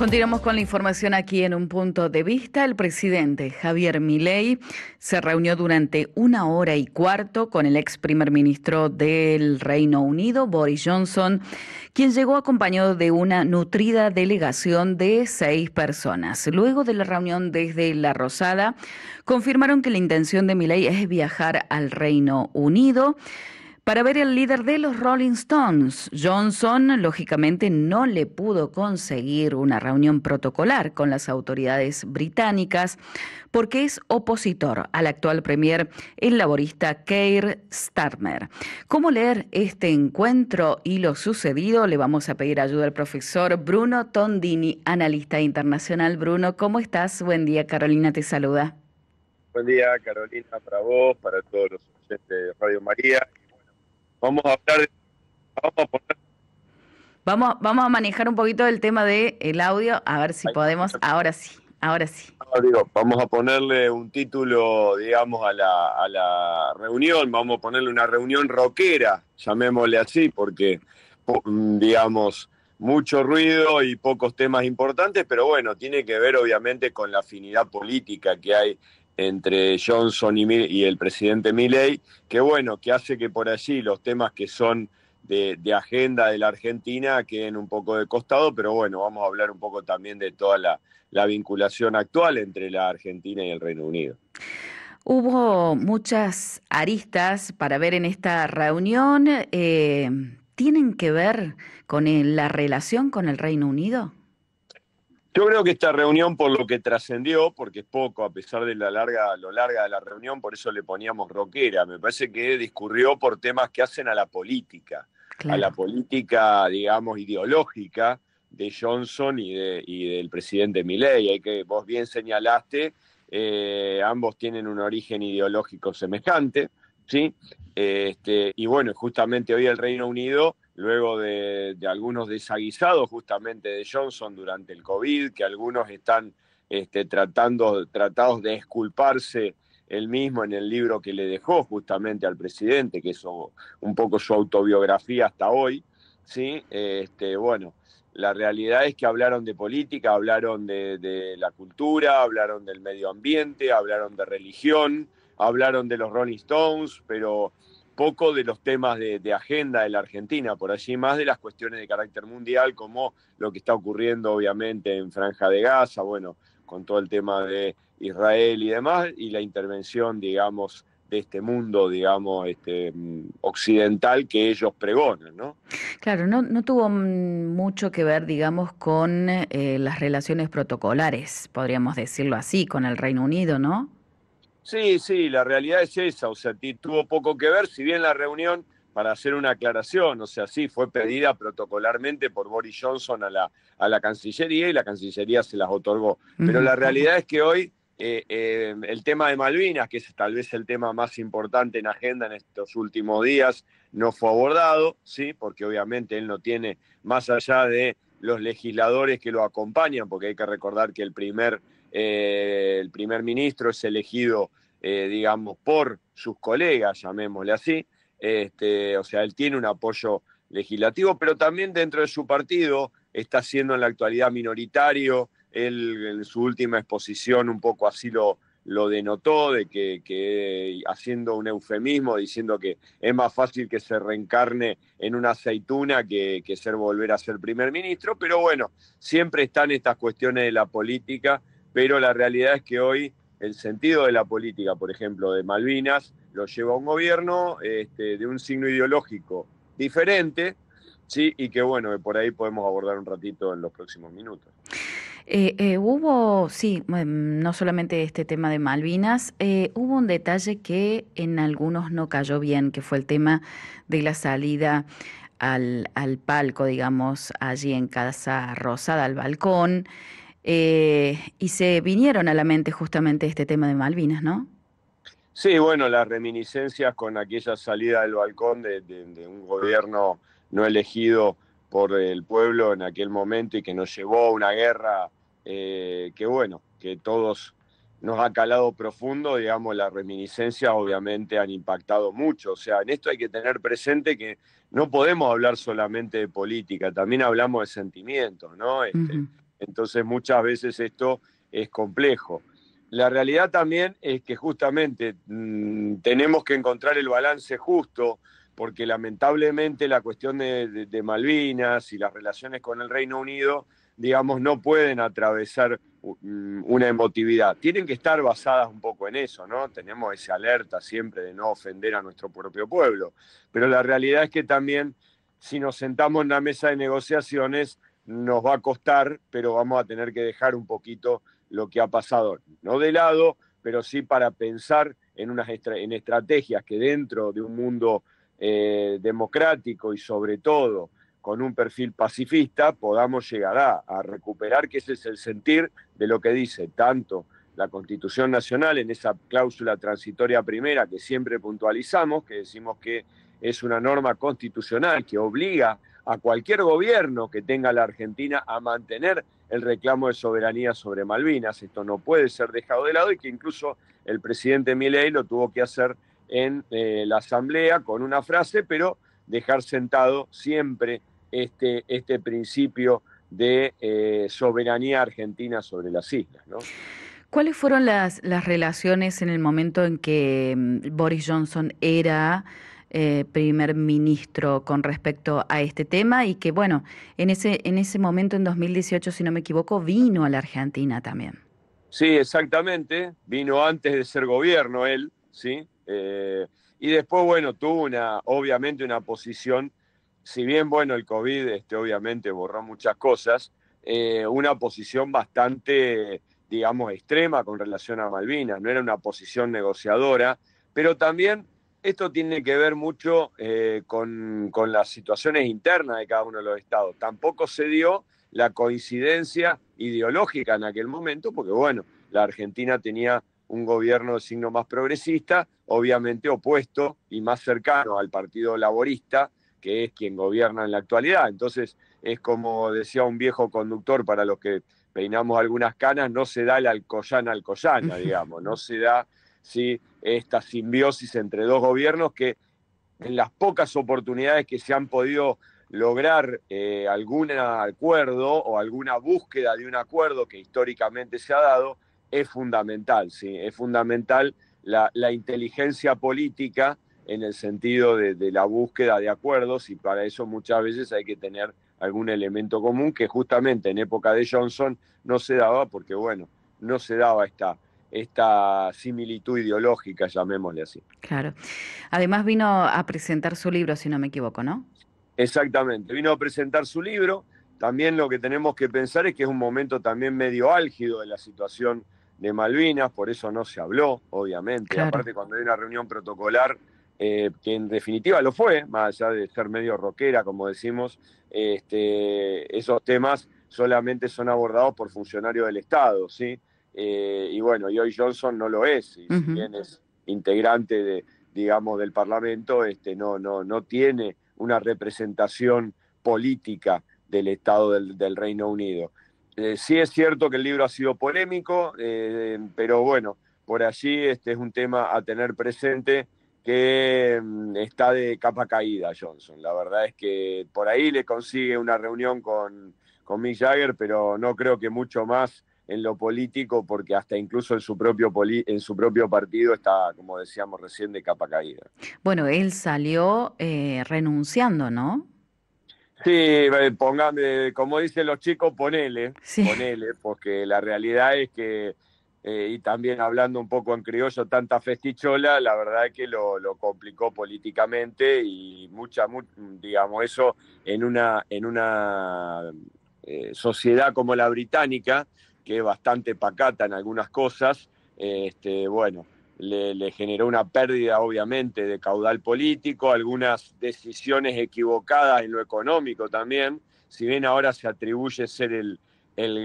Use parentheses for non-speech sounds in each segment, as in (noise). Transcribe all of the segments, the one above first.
Continuamos con la información aquí en un punto de vista. El presidente Javier Milei se reunió durante una hora y cuarto con el ex primer ministro del Reino Unido, Boris Johnson, quien llegó acompañado de una nutrida delegación de seis personas. Luego de la reunión desde La Rosada, confirmaron que la intención de Milei es viajar al Reino Unido para ver el líder de los Rolling Stones. Johnson, lógicamente, no le pudo conseguir una reunión protocolar con las autoridades británicas porque es opositor al actual premier, el laborista Keir Starmer. ¿Cómo leer este encuentro y lo sucedido? Le vamos a pedir ayuda al profesor Bruno Tondini, analista internacional. Bruno, ¿cómo estás? Buen día, Carolina te saluda. Buen día, Carolina, para vos, para todos los oyentes de Radio María Vamos a hablar vamos Vamos, a manejar un poquito el tema del el audio, a ver si podemos. Ahora sí, ahora sí. vamos a ponerle un título, digamos, a la, a la reunión, vamos a ponerle una reunión rockera, llamémosle así, porque, mm, digamos, mucho ruido y pocos temas importantes, pero bueno, tiene que ver obviamente con la afinidad política que hay entre Johnson y, el presidente Milley, que bueno, que hace que por allí los temas que son de, agenda de la Argentina queden un poco de costado, pero bueno, vamos a hablar un poco también de toda la, vinculación actual entre la Argentina y el Reino Unido. Hubo muchas aristas para ver en esta reunión. Eh, ¿Tienen que ver con la relación con el Reino Unido? Yo creo que esta reunión, por lo que trascendió, porque es poco, a pesar de la larga, lo larga de la reunión, por eso le poníamos roquera, me parece que discurrió por temas que hacen a la política, a la política, digamos, ideológica de Johnson y, de, del presidente Milley. Hay que, vos bien señalaste, eh, ambos tienen un origen ideológico semejante, ¿sí? Este, y bueno, justamente hoy el Reino Unido luego de, algunos desaguisados justamente de Johnson durante el COVID, que algunos están este, tratando, tratados de esculparse él mismo en el libro que le dejó justamente al presidente, que es un poco su autobiografía hasta hoy, ¿sí? Este, bueno, la realidad es que hablaron de política, hablaron de, de la cultura, hablaron del medio ambiente, hablaron de religión, hablaron de los Rolling Stones, pero poco de los temas de, agenda de la Argentina, por allí más de las cuestiones de carácter mundial, como lo que está ocurriendo obviamente en Franja de Gaza, bueno, con todo el tema de Israel y demás, y la intervención, digamos, de este mundo, digamos, este, mm, occidental que ellos pregonan, ¿no? Claro, no, tuvo mucho que ver, digamos, con eh, las relaciones protocolares, podríamos decirlo así, con el Reino Unido, ¿no? Sí, sí, la realidad es esa, o sea, tuvo poco que ver, si bien la reunión, para hacer una aclaración, o sea, sí, fue pedida protocolarmente por Boris Johnson a la, a la Cancillería y la Cancillería se las otorgó. Pero la realidad es que hoy eh, eh, el tema de Malvinas, que es tal vez el tema más importante en agenda en estos últimos días, no fue abordado, ¿sí? porque obviamente él no tiene, más allá de los legisladores que lo acompañan, porque hay que recordar que el primer eh, el primer ministro es elegido, eh, digamos, por sus colegas, llamémosle así, este, o sea, él tiene un apoyo legislativo, pero también dentro de su partido está siendo en la actualidad minoritario, él en su última exposición un poco así lo, denotó, de que, haciendo un eufemismo, diciendo que es más fácil que se reencarne en una aceituna que, que, ser volver a ser primer ministro, pero bueno, siempre están estas cuestiones de la política pero la realidad es que hoy el sentido de la política, por ejemplo, de Malvinas, lo lleva un gobierno este, de un signo ideológico diferente, sí, y que bueno, por ahí podemos abordar un ratito en los próximos minutos. Eh, eh, hubo, sí, mm, no solamente este tema de Malvinas, eh, hubo un detalle que en algunos no cayó bien, que fue el tema de la salida al palco, digamos, allí en Casa Rosada, al balcón. Eh, y se vinieron a la mente justamente este tema de Malvinas, ¿no? Sí, bueno, las reminiscencias con aquella salida del balcón de, un gobierno no elegido por el pueblo en aquel momento y que nos llevó a una guerra eh, que, bueno, que todos nos ha calado profundo, digamos, las reminiscencias obviamente han impactado mucho. O sea, en esto hay que tener presente que no podemos hablar solamente de política, también hablamos de sentimientos, ¿no? Este, entonces muchas veces esto es complejo. La realidad también es que justamente mm, tenemos que encontrar el balance justo, porque lamentablemente la cuestión de, Malvinas y las relaciones con el Reino Unido, digamos, no pueden atravesar mm, una emotividad. Tienen que estar basadas un poco en eso, ¿no? Tenemos esa alerta siempre de no ofender a nuestro propio pueblo, pero la realidad es que también si nos sentamos en la mesa de negociaciones, nos va a costar, pero vamos a tener que dejar un poquito lo que ha pasado, no de lado, pero sí para pensar en, unas estrategias que dentro de un mundo eh, democrático y sobre todo con un perfil pacifista podamos llegar a, a, recuperar, que ese es el sentir de lo que dice tanto la Constitución Nacional en esa cláusula transitoria primera que siempre puntualizamos, que decimos que es una norma constitucional que obliga a cualquier gobierno que tenga la Argentina a mantener el reclamo de soberanía sobre Malvinas. Esto no puede ser dejado de lado y que incluso el presidente Milei lo tuvo que hacer en eh, la asamblea con una frase, pero dejar sentado siempre este, este principio de eh, soberanía argentina sobre las islas. ¿Cuáles fueron las, las relaciones en el momento en que mm, Boris Johnson era eh, primer ministro con respecto a este tema y que, bueno, en ese, en ese momento, en 2018, si no me equivoco, vino a la Argentina también. Sí, exactamente, vino antes de ser gobierno él, ¿sí? Eh, y después, bueno, tuvo una, obviamente una posición, si bien, bueno, el COVID este, obviamente borró muchas cosas, eh, una posición bastante, digamos, extrema con relación a Malvinas, no era una posición negociadora, pero también esto tiene que ver mucho eh, con, con, las situaciones internas de cada uno de los estados. Tampoco se dio la coincidencia ideológica en aquel momento, porque bueno, la Argentina tenía un gobierno de signo más progresista, obviamente opuesto y más cercano al Partido Laborista, que es quien gobierna en la actualidad. Entonces, es como decía un viejo conductor para los que peinamos algunas canas, no se da el alcoyana alcoyana, digamos, no se da ¿sí? esta simbiosis entre dos gobiernos que en las pocas oportunidades que se han podido lograr eh, algún acuerdo o alguna búsqueda de un acuerdo que históricamente se ha dado, es fundamental, ¿sí? es fundamental la, inteligencia política en el sentido de, la búsqueda de acuerdos y para eso muchas veces hay que tener algún elemento común que justamente en época de Johnson no se daba porque, bueno, no se daba esta, esta similitud ideológica, llamémosle así. Claro. Además vino a presentar su libro, si no me equivoco, ¿no? Exactamente, vino a presentar su libro. También lo que tenemos que pensar es que es un momento también medio álgido de la situación de Malvinas, por eso no se habló, obviamente. Aparte, cuando hay una reunión protocolar, eh, que en definitiva lo fue, más allá de ser medio roquera como decimos, este, esos temas solamente son abordados por funcionarios del Estado, ¿sí? Eh, y bueno, y hoy Johnson no lo es, y si bien es integrante de, digamos, del Parlamento, este, no, no, no tiene una representación política del Estado del, Reino Unido. Eh, sí es cierto que el libro ha sido polémico, eh, pero bueno, por allí este es un tema a tener presente que mm, está de capa caída Johnson. La verdad es que por ahí le consigue una reunión con, con Mick Jagger, pero no creo que mucho más en lo político porque hasta incluso en su propio en su propio partido está, como decíamos recién, de capa caída. Bueno, él salió eh, renunciando, ¿no? Sí, eh, pongame, eh, como dicen los chicos, ponele, ponele, porque la realidad es que, y también hablando un poco en criollo, tanta festichola, la verdad es que lo, complicó políticamente y mucha, digamos, eso en una, en una sociedad como la británica, que bastante pacata en algunas cosas, este, bueno, le, generó una pérdida obviamente de caudal político, algunas decisiones equivocadas en lo económico también, si bien ahora se atribuye ser el,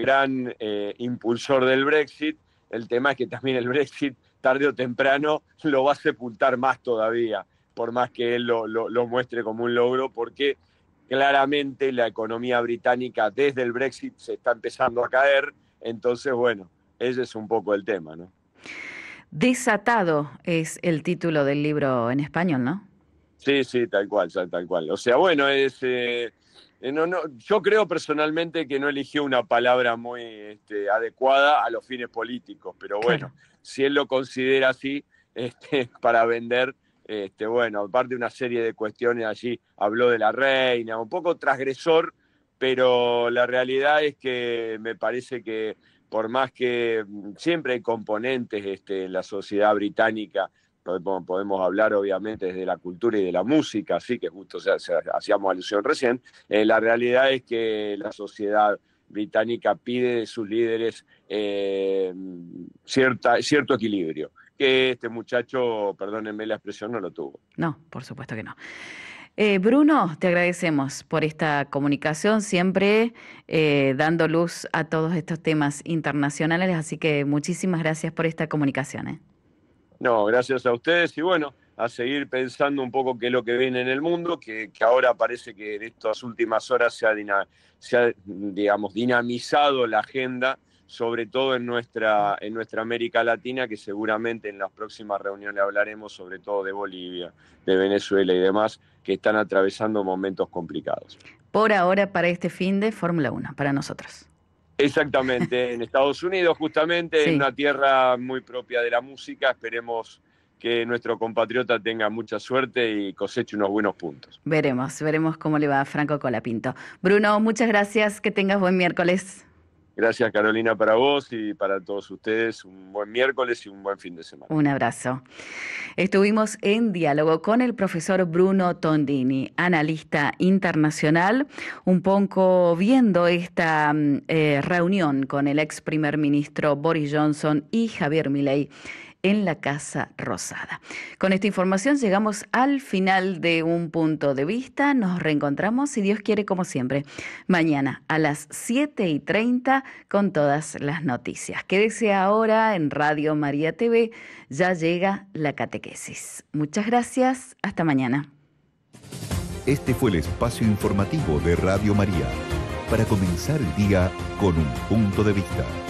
gran eh, impulsor del Brexit, el tema es que también el Brexit tarde o temprano lo va a sepultar más todavía, por más que él lo, lo muestre como un logro, porque claramente la economía británica desde el Brexit se está empezando a caer entonces, bueno, ese es un poco el tema, ¿no? Desatado es el título del libro en español, ¿no? Sí, sí, tal cual, tal cual. O sea, bueno, es... Eh, yo creo personalmente que no eligió una palabra muy este, adecuada a los fines políticos, pero bueno, si él lo considera así, este, (laughs) para vender, este, bueno, aparte de una serie de cuestiones allí, habló de la reina, un poco transgresor pero la realidad es que me parece que por más que mm, siempre hay componentes este, en la sociedad británica, podemos hablar obviamente desde la cultura y de la música, así que justo hacíamos alusión recién, eh, la realidad es que la sociedad británica pide de sus líderes eh, cierta, cierto equilibrio, que este muchacho, perdónenme la expresión, no lo tuvo. No, por supuesto que no. Eh, Bruno, te agradecemos por esta comunicación, siempre eh, dando luz a todos estos temas internacionales, así que muchísimas gracias por esta comunicación. Eh. No, gracias a ustedes y bueno, a seguir pensando un poco qué es lo que viene en el mundo, que, ahora parece que en estas últimas horas se ha, dinamizado la agenda sobre todo en nuestra, en nuestra América Latina, que seguramente en las próximas reuniones hablaremos sobre todo de Bolivia, de Venezuela y demás, que están atravesando momentos complicados. Por ahora, para este fin de Fórmula 1, para nosotros. Exactamente, en Estados Unidos justamente, en una tierra muy propia de la música, esperemos que nuestro compatriota tenga mucha suerte y coseche unos buenos puntos. Veremos, veremos cómo le va a Franco Colapinto. Bruno, muchas gracias, que tengas buen miércoles. Gracias Carolina para vos y para todos ustedes. Un buen miércoles y un buen fin de semana. Un abrazo. Estuvimos en diálogo con el profesor Bruno Tondini, analista internacional, un poco viendo esta mm, eh, reunión con el ex primer ministro Boris Johnson y Javier Milei en la Casa Rosada. Con esta información llegamos al final de un punto de vista. Nos reencontramos, si Dios quiere, como siempre, mañana a las 7 y 30 con todas las noticias. Quédese ahora en Radio María TV. Ya llega la catequesis. Muchas gracias. Hasta mañana. Este fue el espacio informativo de Radio María para comenzar el día con un punto de vista